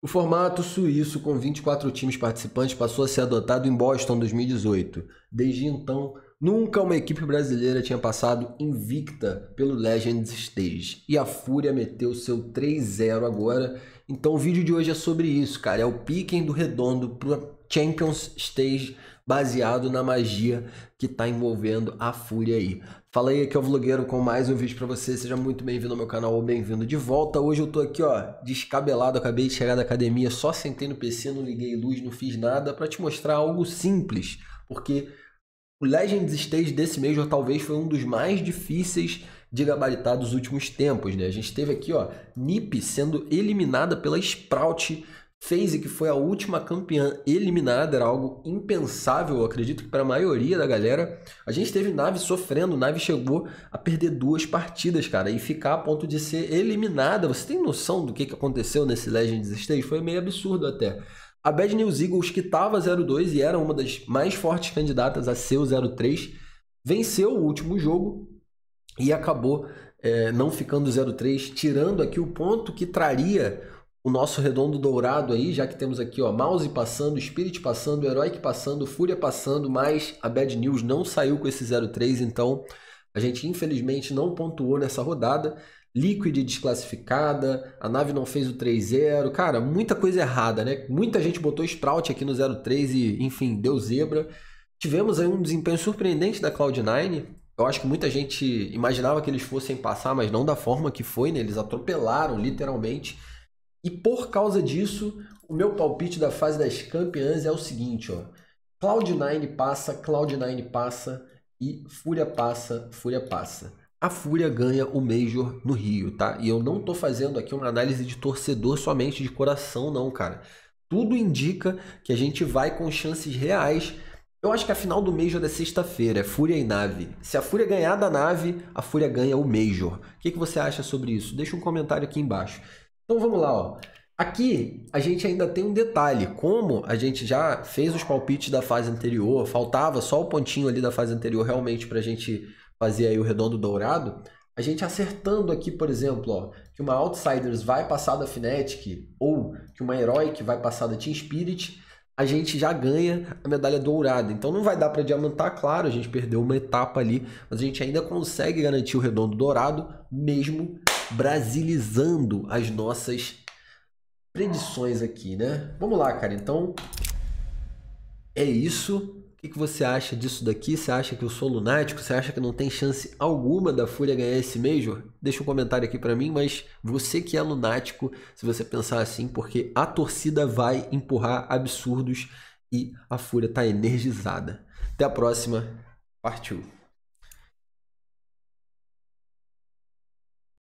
O formato suíço, com 24 times participantes, passou a ser adotado em Boston 2018. Desde então, nunca uma equipe brasileira tinha passado invicta pelo Legends Stage. E a Fúria meteu seu 3-0 agora. Então o vídeo de hoje é sobre isso, cara. É o piquen do redondo Champions Stage baseado na magia que está envolvendo a Fúria aí. Fala aí, aqui é o Vlogueiro com mais um vídeo para você. Seja muito bem-vindo ao meu canal ou bem-vindo de volta. Hoje eu tô aqui, ó, descabelado, acabei de chegar da academia, só sentei no PC, não liguei luz, não fiz nada para te mostrar algo simples, porque o Legends Stage desse mês, ó, talvez foi um dos mais difíceis de gabaritar dos últimos tempos, né? A gente teve aqui, ó, Nip sendo eliminada pela Sprout FaZe, que foi a última campeã eliminada, era algo impensável, acredito que para a maioria da galera. A gente teve Nave sofrendo, Nave chegou a perder duas partidas, cara, e ficar a ponto de ser eliminada. Você tem noção do que, que aconteceu nesse Legends Stage? Foi meio absurdo até. A Bad News Eagles, que estava 0-2 e era uma das mais fortes candidatas a ser o 0-3, venceu o último jogo e acabou é, não ficando 0-3, tirando aqui o ponto que traria o nosso redondo dourado aí, já que temos aqui ó, Mouse passando, Spirit passando, Heroic passando, Fúria passando, mas a Bad News não saiu com esse 03, então a gente infelizmente não pontuou nessa rodada. Liquid desclassificada, a nave não fez o 3-0, cara, muita coisa errada, né? Muita gente botou Sprout aqui no 03 e, enfim, deu zebra. Tivemos aí um desempenho surpreendente da Cloud9. Eu acho que muita gente imaginava que eles fossem passar, mas não da forma que foi, né? Eles atropelaram literalmente e por causa disso, o meu palpite da fase das campeãs é o seguinte, ó. Cloud9 passa, Cloud9 passa e Fúria passa, Fúria passa. A Fúria ganha o Major no Rio, tá? E eu não tô fazendo aqui uma análise de torcedor somente de coração não, cara. Tudo indica que a gente vai com chances reais eu acho que a final do Major é sexta-feira, é Fúria e Nave. Se a Fúria ganhar da Nave, a Fúria ganha o Major. O que, que você acha sobre isso? Deixa um comentário aqui embaixo. Então vamos lá, ó. Aqui a gente ainda tem um detalhe, como a gente já fez os palpites da fase anterior, faltava só o pontinho ali da fase anterior realmente para a gente fazer aí o redondo dourado. A gente acertando aqui, por exemplo, ó, que uma Outsiders vai passar da Fnatic ou que uma Heroic vai passar da Team Spirit, a gente já ganha a medalha dourada. Então não vai dar para diamantar, claro, a gente perdeu uma etapa ali, mas a gente ainda consegue garantir o redondo dourado mesmo brasilizando as nossas predições aqui, né? Vamos lá, cara. Então, é isso. O que, você acha disso daqui? Você acha que eu sou lunático? Você acha que não tem chance alguma da Fúria ganhar esse Major? Deixa um comentário aqui para mim, mas você que é lunático, se você pensar assim, porque a torcida vai empurrar absurdos e a Fúria tá energizada. Até a próxima. Partiu.